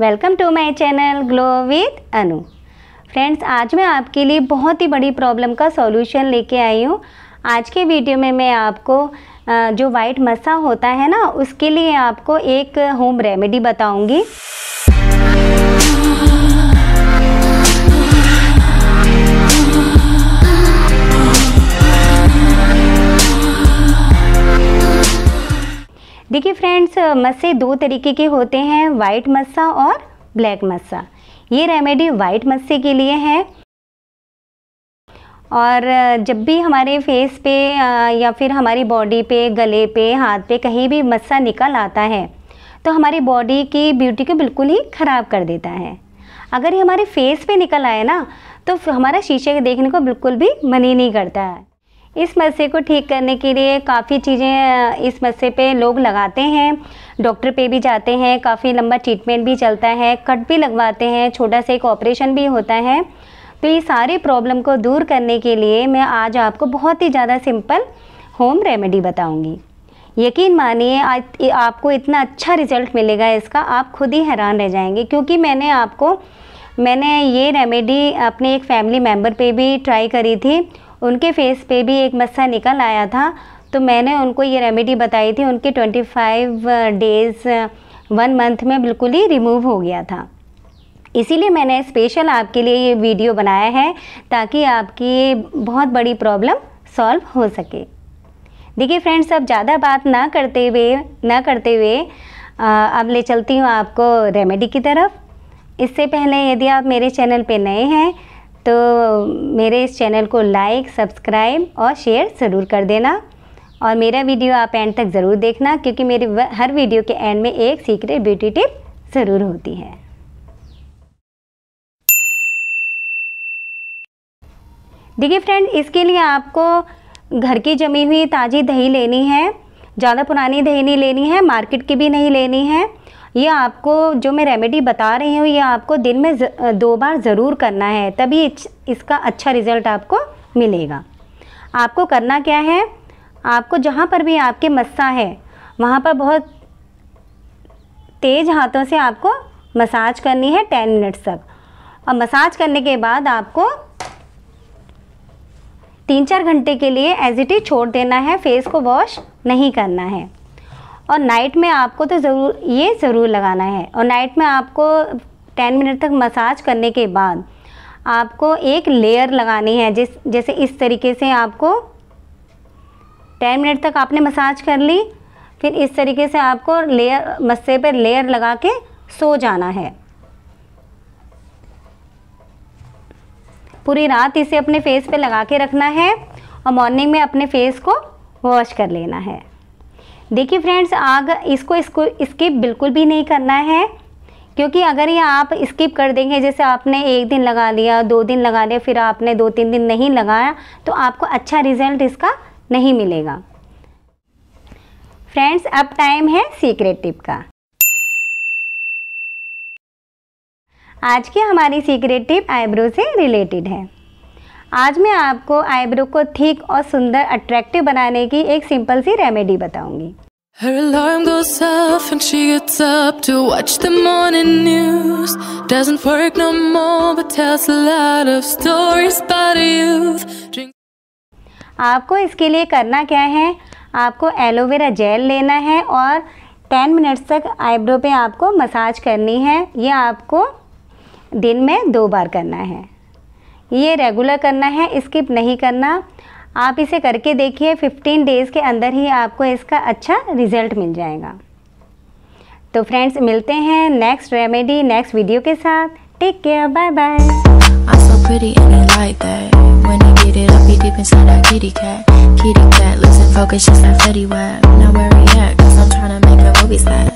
Welcome to my channel glow with Anu friends आज मैं आपके लिए बहुत ही बड़ी प्रॉब्लम का सॉल्यूशन लेके आई हूँ आज के वीडियो में मैं आपको जो वाइट मसा होता है ना उसके लिए आपको एक होम रेमेडी बताऊँगी फ्रेंड्स मस्से दो तरीके के होते हैं वाइट मस्सा और ब्लैक मस्सा ये रेमेडी वाइट मस्से के लिए है और जब भी हमारे फेस पे या फिर हमारी बॉडी पे गले पे हाथ पे कहीं भी मस्सा निकल आता है तो हमारी बॉडी की ब्यूटी को बिल्कुल ही ख़राब कर देता है अगर ये हमारे फेस पे निकल आए ना तो हमारा शीशे के देखने को बिल्कुल भी मन ही नहीं करता है इस मस्से को ठीक करने के लिए काफ़ी चीज़ें इस मस्से पे लोग लगाते हैं डॉक्टर पे भी जाते हैं काफ़ी लंबा ट्रीटमेंट भी चलता है कट भी लगवाते हैं छोटा सा एक ऑपरेशन भी होता है तो ये सारी प्रॉब्लम को दूर करने के लिए मैं आज आपको बहुत ही ज़्यादा सिंपल होम रेमेडी बताऊँगी यकीन मानिए आपको इतना अच्छा रिजल्ट मिलेगा इसका आप खुद ही हैरान रह जाएंगे क्योंकि मैंने आपको मैंने ये रेमेडी अपने एक फैमिली मेम्बर पर भी ट्राई करी थी उनके फेस पे भी एक मस्सा निकल आया था तो मैंने उनको ये रेमेडी बताई थी उनके 25 डेज़ वन मंथ में बिल्कुल ही रिमूव हो गया था इसीलिए मैंने स्पेशल आपके लिए ये वीडियो बनाया है ताकि आपकी बहुत बड़ी प्रॉब्लम सॉल्व हो सके देखिए फ्रेंड्स अब ज़्यादा बात ना करते हुए ना करते हुए uh, अब ले चलती हूँ आपको रेमेडी की तरफ इससे पहले यदि आप मेरे चैनल पे नए हैं तो मेरे इस चैनल को लाइक सब्सक्राइब और शेयर ज़रूर कर देना और मेरा वीडियो आप एंड तक ज़रूर देखना क्योंकि मेरी हर वीडियो के एंड में एक सीक्रेट ब्यूटी टिप ज़रूर होती है देखिए फ्रेंड इसके लिए आपको घर की जमी हुई ताज़ी दही लेनी है ज़्यादा पुरानी दही नहीं लेनी है मार्केट की भी नहीं लेनी है ये आपको जो मैं रेमेडी बता रही हूँ ये आपको दिन में दो बार ज़रूर करना है तभी इसका अच्छा रिज़ल्ट आपको मिलेगा आपको करना क्या है आपको जहाँ पर भी आपके मस्सा है वहाँ पर बहुत तेज़ हाथों से आपको मसाज करनी है टेन मिनट्स तक और मसाज करने के बाद आपको तीन चार घंटे के लिए एज इट इज छोड़ देना है फेस को वॉश नहीं करना है और नाइट में आपको तो ज़रूर ये ज़रूर लगाना है और नाइट में आपको टेन मिनट तक मसाज करने के बाद आपको एक लेयर लगानी है जिस जैसे इस तरीके से आपको टेन मिनट तक आपने मसाज कर ली फिर इस तरीके से आपको लेयर मस्से पर लेयर लगा के सो जाना है पूरी रात इसे अपने फेस पे लगा के रखना है और मॉर्निंग में अपने फेस को वॉश कर लेना है देखिए फ्रेंड्स आग इसको इसको स्किप बिल्कुल भी नहीं करना है क्योंकि अगर ये आप स्किप कर देंगे जैसे आपने एक दिन लगा लिया दो दिन लगा लिया फिर आपने दो तीन दिन नहीं लगाया तो आपको अच्छा रिजल्ट इसका नहीं मिलेगा फ्रेंड्स अब टाइम है सीक्रेट टिप का आज की हमारी सीक्रेट टिप आईब्रो से रिलेटेड है आज मैं आपको आईब्रो को ठीक और सुंदर अट्रैक्टिव बनाने की एक सिंपल सी रेमेडी बताऊंगी Her alarm goes off and she gets up to watch the morning news. Doesn't work no more but tells a lot of stories about youth. Drink... आपको इसके लिए करना क्या है आपको एलोवेरा जेल लेना है और 10 मिनट्स तक आईब्रो पे आपको मसाज करनी है ये आपको दिन में दो बार करना है ये रेगुलर करना है स्किप नहीं करना आप इसे करके देखिए 15 डेज़ के अंदर ही आपको इसका अच्छा रिज़ल्ट मिल जाएगा तो फ्रेंड्स मिलते हैं नेक्स्ट रेमेडी नेक्स्ट वीडियो के साथ take care bye bye I so pretty and I like that When I get it, I'll be deep inside that kitty cat Kitty cat, losing focus just like Fetty Wap Now where he at, cause I'm trying to make a movie set